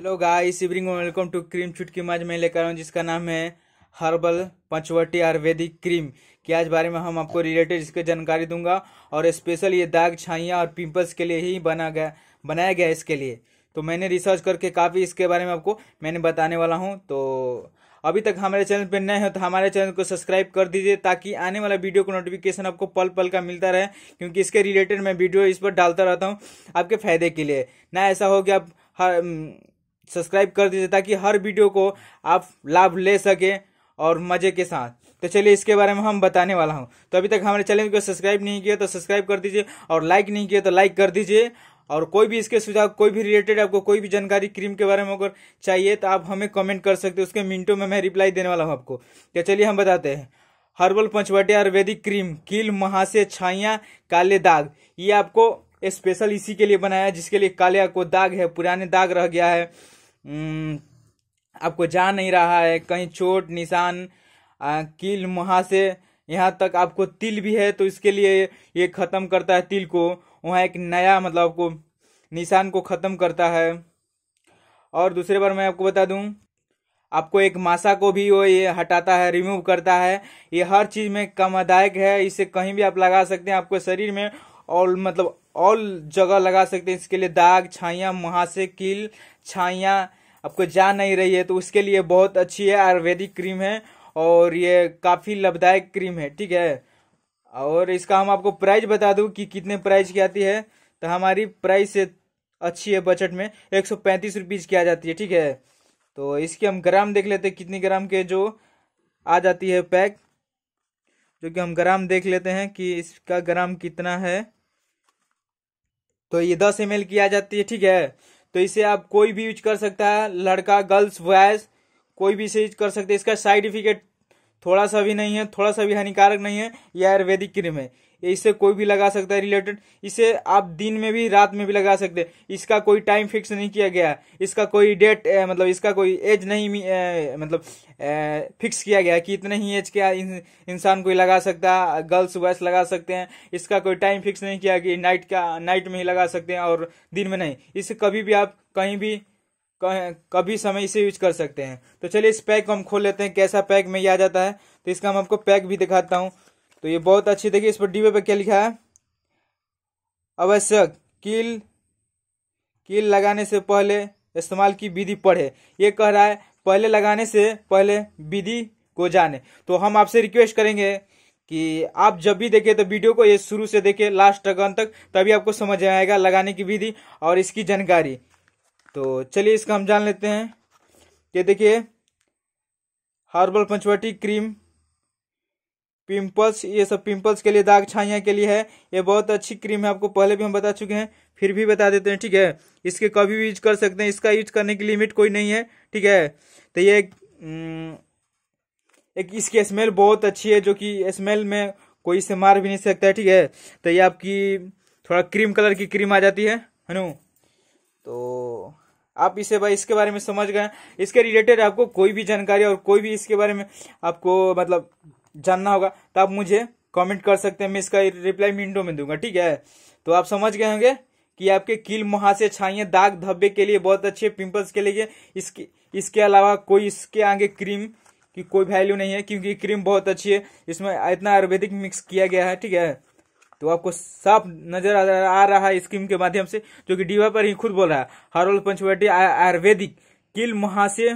hello guys evening welcome to cream चुटकी माज मैं लेकर आऊँ जिसका नाम है हर्बल पंचवटी आयुर्वेदिक क्रीम के आज बारे में हम आपको रिलेटेड इसकी जानकारी दूंगा और स्पेशल ये दाग छाइयाँ और पिंपल्स के लिए ही बना गया बनाया गया इसके लिए तो मैंने रिसर्च करके काफ़ी इसके बारे में आपको मैंने बताने वाला हूँ तो अभी तक हमारे चैनल पर नए हो तो हमारे चैनल को सब्सक्राइब कर दीजिए ताकि आने वाला वीडियो को नोटिफिकेशन आपको पल पल का मिलता रहे क्योंकि इसके रिलेटेड मैं वीडियो इस पर डालता रहता हूँ आपके फायदे के लिए ना ऐसा हो कि आप सब्सक्राइब कर दीजिए ताकि हर वीडियो को आप लाभ ले सकें और मज़े के साथ तो चलिए इसके बारे में हम बताने वाला हूँ तो अभी तक हमारे चैनल को सब्सक्राइब नहीं किया तो सब्सक्राइब कर दीजिए और लाइक नहीं किया तो लाइक कर दीजिए और कोई भी इसके सुझाव कोई भी रिलेटेड आपको कोई भी जानकारी क्रीम के बारे में अगर चाहिए तो आप हमें कमेंट कर सकते हो उसके मिनटों में मैं रिप्लाई देने वाला हूँ आपको तो चलिए हम बताते हैं हर्बल पंचवटी आयुर्वेदिक क्रीम कील महासे छाइया काले दाग ये आपको स्पेशल इसी के लिए बनाया है जिसके लिए काले आपको दाग है पुराने दाग रह गया है हम्म, आपको जा नहीं रहा है कहीं चोट निशान कील वहाँ से यहाँ तक आपको तिल भी है तो इसके लिए ये ख़त्म करता है तिल को वहाँ एक नया मतलब आपको निशान को ख़त्म करता है और दूसरे बार मैं आपको बता दूं आपको एक मासा को भी वो ये हटाता है रिमूव करता है ये हर चीज़ में कमदायक है इसे कहीं भी आप लगा सकते हैं आपको शरीर में और मतलब और जगह लगा सकते हैं इसके लिए दाग छाइया मुहासे कील छाइया आपको जा नहीं रही है तो उसके लिए बहुत अच्छी है आयुर्वेदिक क्रीम है और ये काफ़ी लाभदायक क्रीम है ठीक है और इसका हम आपको प्राइस बता दूँ कि कितने प्राइस की आती है तो हमारी प्राइस अच्छी है बजट में एक सौ पैंतीस रुपीज़ की आ जाती है ठीक है तो इसके हम ग्राम देख लेते हैं कितनी ग्राम के जो आ जाती है पैक जो कि हम ग्राम देख लेते हैं कि इसका ग्राम कितना है तो ये दस एम की आ जाती है ठीक है तो इसे आप कोई भी यूज कर सकता है लड़का गर्ल्स बॉयज कोई भी इसे यूज कर सकते हैं इसका साइड इफिकेट थोड़ा सा भी नहीं है थोड़ा सा भी हानिकारक नहीं है यह आयुर्वेदिक क्रीम है इसे कोई भी लगा सकता है रिलेटेड इसे आप दिन में भी रात में भी लगा सकते हैं इसका कोई टाइम फिक्स नहीं किया गया इसका कोई डेट मतलब इसका कोई एज नहीं ए, मतलब ए, फिक्स किया गया कि इतने ही एज के इन, इंसान कोई लगा सकता है गर्ल्स बॉयस लगा सकते हैं इसका कोई टाइम फिक्स नहीं किया कि नाइट का नाइट में ही लगा सकते हैं और दिन में नहीं इसे कभी भी आप कहीं भी कभी समय इसे यूज कर सकते हैं तो चलिए इस पैक को हम खोल लेते हैं कैसा पैक में आ जाता है तो इसका हम आपको पैक भी दिखाता हूँ तो ये बहुत अच्छी देखिए इस पर डिब्बे पर क्या लिखा है आवश्यक कील कील लगाने से पहले इस्तेमाल की विधि पढ़े ये कह रहा है पहले लगाने से पहले विधि को जाने तो हम आपसे रिक्वेस्ट करेंगे कि आप जब भी देखें तो वीडियो को ये शुरू से देखें लास्ट तक अंत तक तभी आपको समझ आएगा लगाने की विधि और इसकी जानकारी तो चलिए इसका हम जान लेते हैं ये देखिए हर्बल पंचवटी क्रीम पिंपल्स ये सब पिंपल्स के लिए दाग छाइया के लिए है ये बहुत अच्छी क्रीम है आपको पहले भी हम बता चुके हैं फिर भी बता देते हैं ठीक है इसके कभी भी यूज कर सकते हैं इसका यूज करने की लिमिट कोई नहीं है ठीक है तो ये एक इसकी स्मेल बहुत अच्छी है जो कि स्मेल में कोई इसे मार भी नहीं सकता है ठीक है तो ये आपकी थोड़ा क्रीम कलर की क्रीम आ जाती है है तो आप इसे भाई इसके बारे में समझ गए इसके रिलेटेड आपको कोई भी जानकारी और कोई भी इसके बारे में आपको मतलब जानना होगा तो आप मुझे कमेंट कर सकते हैं मैं इसका रिप्लाई मिनटों में दूंगा ठीक है तो आप समझ गए होंगे कि आपके कील मुहासे छाइए दाग धब्बे के लिए बहुत अच्छे पिंपल्स के लिए इसके इसके अलावा कोई इसके आगे क्रीम की कोई वैल्यू नहीं है क्योंकि क्रीम बहुत अच्छी है इसमें इतना आयुर्वेदिक मिक्स किया गया है ठीक है तो आपको साफ नजर आ रहा है स्कीम के माध्यम से जो कि डीवा पर ही खुद बोल रहा है हरोल पंचवटी आयुर्वेदिक किल मुहासे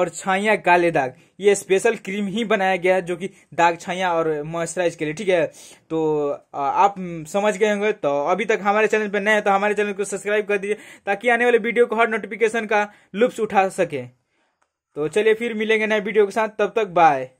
और छाइया काले दाग ये स्पेशल क्रीम ही बनाया गया है जो कि दाग छाइया और मॉइस्चराइज के लिए ठीक है तो आप समझ गए होंगे तो अभी तक हमारे चैनल पर नए हैं तो हमारे चैनल को सब्सक्राइब कर दीजिए ताकि आने वाले वीडियो को हर नोटिफिकेशन का लुप्स उठा सके तो चलिए फिर मिलेंगे नए वीडियो के साथ तब तक बाय